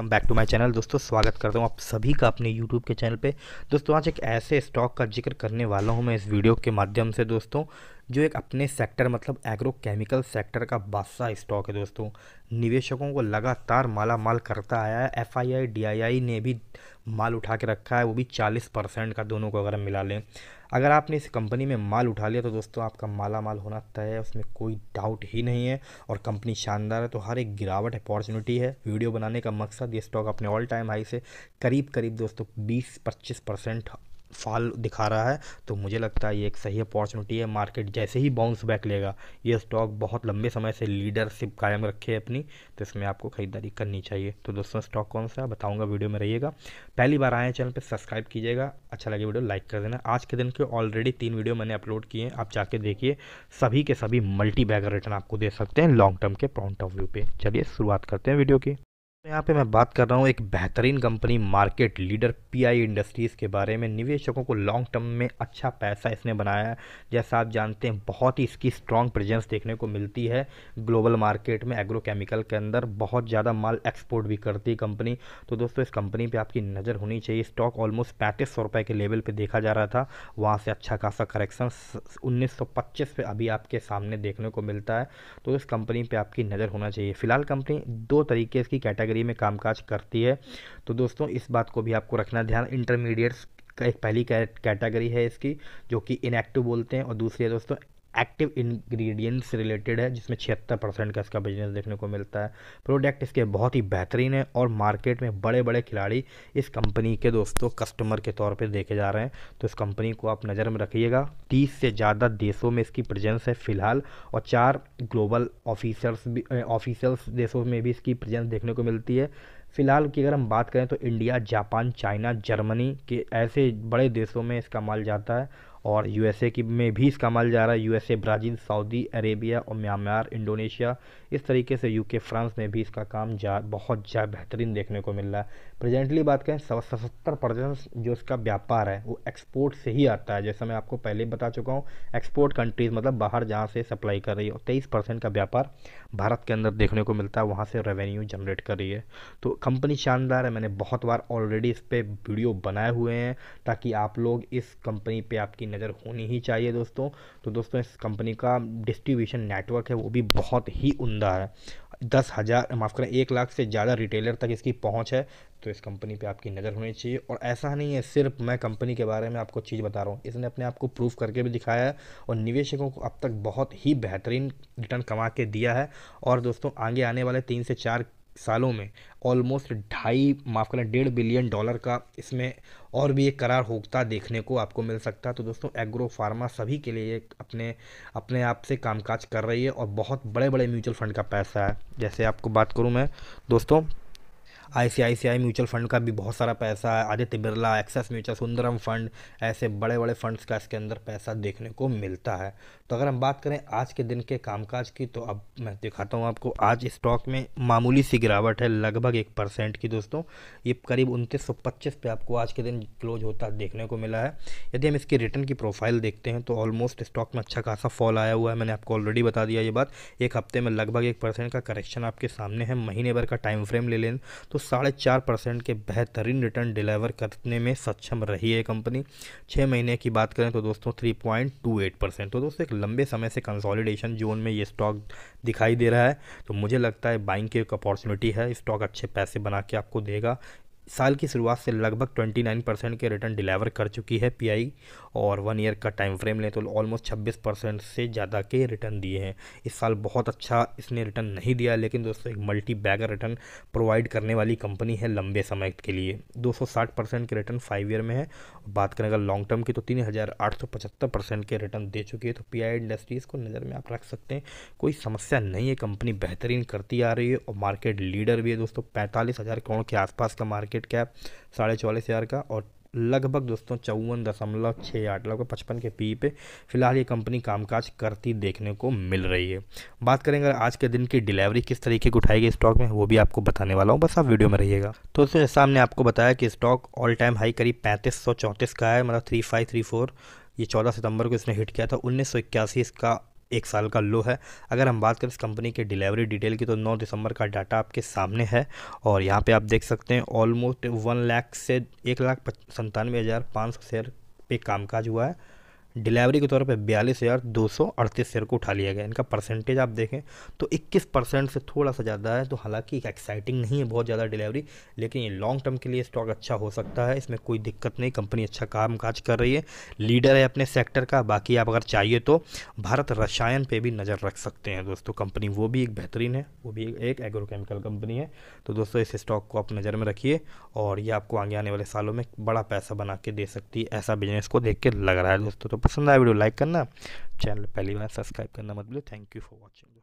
welcome back to my channel दोस्तों स्वागत करता हूँ आप सभी का अपने यूट्यूब के चैनल पे दोस्तों आज एक ऐसे स्टॉक का जिक्र करने वाला हूँ मैं इस वीडियो के माध्यम से दोस्तों जो एक अपने सेक्टर मतलब एग्रो केमिकल सेक्टर का बादशाह स्टॉक है दोस्तों निवेशकों को लगातार माला माल करता आया है F I I D I आई ने भी माल उठा के रखा है वो भी चालीस परसेंट का दोनों को अगर हम मिला लें अगर आपने इस कंपनी में माल उठा लिया तो दोस्तों आपका माला माल होना तय है उसमें कोई डाउट ही नहीं है और कंपनी शानदार है तो हर एक गिरावट अपॉर्चुनिटी है वीडियो बनाने का मकसद ये स्टॉक अपने ऑल टाइम हाई से करीब करीब दोस्तों बीस पच्चीस परसेंट फॉल दिखा रहा है तो मुझे लगता है ये एक सही अपॉर्चुनिटी है मार्केट जैसे ही बाउंस बैक लेगा ये स्टॉक बहुत लंबे समय से लीडरशिप कायम रखे है अपनी तो इसमें आपको ख़रीदारी करनी चाहिए तो दोस्तों स्टॉक कौन सा बताऊंगा वीडियो में रहिएगा पहली बार आए चैनल पर सब्सक्राइब कीजिएगा अच्छा लगे वीडियो लाइक कर देना आज के दिन के ऑलरेडी तीन वीडियो मैंने अपलोड किए हैं आप जाके देखिए सभी के सभी मल्टी बैगर रिटर्न आपको दे सकते हैं लॉन्ग टर्म के पॉइंट ऑफ व्यू पर चलिए शुरुआत करते हैं वीडियो की तो यहाँ पे मैं बात कर रहा हूँ एक बेहतरीन company market leader PI Industries के बारे में निवेशकों को लॉन्ग टर्म में अच्छा पैसा इसने बनाया है जैसा आप जानते हैं बहुत ही इसकी स्ट्रॉन्ग प्रेजेंस देखने को मिलती है ग्लोबल मार्केट में एग्रोकेमिकल के अंदर बहुत ज़्यादा माल एक्सपोर्ट भी करती है कंपनी तो दोस्तों इस कंपनी पर आपकी नज़र होनी चाहिए स्टॉक ऑलमोस्ट पैंतीस सौ के लेवल पर देखा जा रहा था वहाँ से अच्छा खासा करेक्शन उन्नीस सौ पच्चीस पे अभी आपके सामने देखने को मिलता है तो इस कंपनी पर आपकी नज़र होना चाहिए फिलहाल कंपनी दो तरीके की कैटेगरी कैटेगरी में कामकाज करती है तो दोस्तों इस बात को भी आपको रखना ध्यान इंटरमीडिएट्स का एक पहली कैटेगरी है इसकी जो कि इनएक्टिव बोलते हैं और दूसरी है दोस्तों एक्टिव इंग्रेडिएंट्स रिलेटेड है जिसमें छिहत्तर परसेंट का इसका बिजनेस देखने को मिलता है प्रोडक्ट इसके बहुत ही बेहतरीन है और मार्केट में बड़े बड़े खिलाड़ी इस कंपनी के दोस्तों कस्टमर के तौर पर देखे जा रहे हैं तो इस कंपनी को आप नज़र में रखिएगा तीस से ज़्यादा देशों में इसकी प्रजेंस है फिलहाल और चार ग्लोबल ऑफिसर्स भी ऑफिसर्स देशों में भी इसकी प्रजेंस देखने को मिलती है फिलहाल की अगर हम बात करें तो इंडिया जापान चाइना जर्मनी के ऐसे बड़े देशों में इसका माल जाता है और यूएसए की में भी इसका माल जा रहा है यूएसए ब्राज़ील सऊदी अरेबिया और म्यांमार इंडोनेशिया इस तरीके से यूके फ्रांस में भी इसका काम जा बहुत ज़्यादा बेहतरीन देखने को मिल रहा है प्रेजेंटली बात करें सतर परसेंट जो इसका व्यापार है वो एक्सपोर्ट से ही आता है जैसा मैं आपको पहले बता चुका हूँ एक्सपोर्ट कंट्रीज़ मतलब बाहर जहाँ से सप्लाई कर रही है और तेईस परसेंट का व्यापार भारत के अंदर देखने को मिलता है वहाँ से रेवेन्यू जनरेट कर रही है तो कंपनी शानदार है मैंने बहुत बार ऑलरेडी इस पर वीडियो बनाए हुए हैं ताकि आप लोग इस कंपनी पे आपकी नज़र होनी ही चाहिए दोस्तों तो दोस्तों इस कंपनी का डिस्ट्रीब्यूशन नेटवर्क है वो भी बहुत ही उमदा है दस हज़ार माफ़ करें एक लाख से ज़्यादा रिटेलर तक इसकी पहुंच है तो इस कंपनी पे आपकी नज़र होनी चाहिए और ऐसा नहीं है सिर्फ मैं कंपनी के बारे में आपको चीज़ बता रहा हूँ इसने अपने आप को प्रूफ करके भी दिखाया है और निवेशकों को अब तक बहुत ही बेहतरीन रिटर्न कमा के दिया है और दोस्तों आगे आने वाले तीन से चार सालों में ऑलमोस्ट ढाई माफ़ करें डेढ़ बिलियन डॉलर का इसमें और भी एक करार होता देखने को आपको मिल सकता है तो दोस्तों एग्रो फार्मा सभी के लिए एक अपने अपने आप से कामकाज कर रही है और बहुत बड़े बड़े म्यूचुअल फंड का पैसा है जैसे आपको बात करूँ मैं दोस्तों आईसीआईसीआई म्यूचुअल फ़ंड का भी बहुत सारा पैसा है Aditya Birla Axis mutual Sundaram fund ऐसे बड़े बड़े फंड्स का इसके अंदर पैसा देखने को मिलता है तो अगर हम बात करें आज के दिन के कामकाज की तो अब मैं दिखाता हूँ आपको आज स्टॉक में मामूली सी गिरावट है लगभग एक परसेंट की दोस्तों ये करीब उनतीस सौ पच्चीस पे आपको आज के दिन क्लोज होता देखने को मिला है यदि हम इसकी रिटर्न की प्रोफाइल देखते हैं तो ऑलमोस्ट स्टॉक में अच्छा खासा फॉल आया हुआ है मैंने आपको ऑलरेडी बता दिया ये बात एक हफ्ते में लगभग एक परसेंट का करेक्शन आपके सामने है महीने भर का टाइम फ्रेम ले लें तो साढ़े चार परसेंट के बेहतरीन रिटर्न डिलीवर करने में सक्षम रही है कंपनी छः महीने की बात करें तो दोस्तों three point two eight percent तो दोस्तों एक लंबे समय से कंसोलिडेशन जोन में ये स्टॉक दिखाई दे रहा है तो मुझे लगता है बाइंग की एक अपॉर्चुनिटी है स्टॉक अच्छे पैसे बना के आपको देगा साल की शुरुआत से लगभग 29 परसेंट के रिटर्न डिलीवर कर चुकी है पीआई और वन ईयर का टाइम फ्रेम लें तो ऑलमोस्ट 26 परसेंट से ज़्यादा के रिटर्न दिए हैं इस साल बहुत अच्छा इसने रिटर्न नहीं दिया लेकिन दोस्तों एक मल्टी बैगर रिटर्न प्रोवाइड करने वाली कंपनी है लंबे समय के लिए 260 परसेंट के रिटर्न फाइव ईयर में है बात करें अगर लॉन्ग टर्म की तो तीन परसेंट के रिटर्न दे चुकी है तो पी इंडस्ट्रीज़ को नज़र में आप रख सकते हैं कोई समस्या नहीं है कंपनी बेहतरीन करती आ रही है और मार्केट लीडर भी है दोस्तों पैंतालीस करोड़ के आसपास का मार्केट मार्केट कैप साढ़े चौलीस हज़ार का और लगभग दोस्तों चौवन दशमलव छः आठ लगभग पचपन के पी e पे फिलहाल ये कंपनी कामकाज करती देखने को मिल रही है बात करेंगे आज के दिन की डिलीवरी किस तरीके की उठाई गई स्टॉक में वो भी आपको बताने वाला हूँ बस आप वीडियो में रहिएगा तो दोस्तों सामने आपको बताया कि स्टॉक ऑल टाइम हाई करीब पैंतीस का है मतलब थ्री ये 14 सितंबर को इसने हिट किया था उन्नीस इसका एक साल का लो है अगर हम बात करें इस कंपनी के डिलीवरी डिटेल की तो 9 दिसंबर का डाटा आपके सामने है और यहाँ पे आप देख सकते हैं ऑलमोस्ट वन लाख से एक लाख संतानवे हज़ार पाँच सौ शेयर पे कामकाज हुआ है डिलीवरी के तौर पे बयालीस हज़ार दो सौ अड़तीस शेयर को उठा लिया गया इनका परसेंटेज आप देखें तो इक्कीस परसेंट से थोड़ा सा ज़्यादा है तो हालांकि एक्साइटिंग नहीं है बहुत ज़्यादा डिलीवरी लेकिन ये लॉन्ग टर्म के लिए स्टॉक अच्छा हो सकता है इसमें कोई दिक्कत नहीं कंपनी अच्छा काम काज कर रही है लीडर है अपने सेक्टर का बाकी आप अगर चाहिए तो भारत रसायन पर भी नज़र रख सकते हैं दोस्तों कंपनी वो भी एक बेहतरीन है वो भी एक एग्रोकेमिकल कंपनी है तो दोस्तों इस स्टॉक को आप नज़र में रखिए और ये आपको आगे आने वाले सालों में बड़ा पैसा बना के दे सकती है ऐसा बिजनेस को देख के लग रहा है दोस्तों तो पसंद आया वीडियो लाइक करना चैनल पहली बार सब्सक्राइब करना मत भूलो थैंक यू फॉर वॉचिंग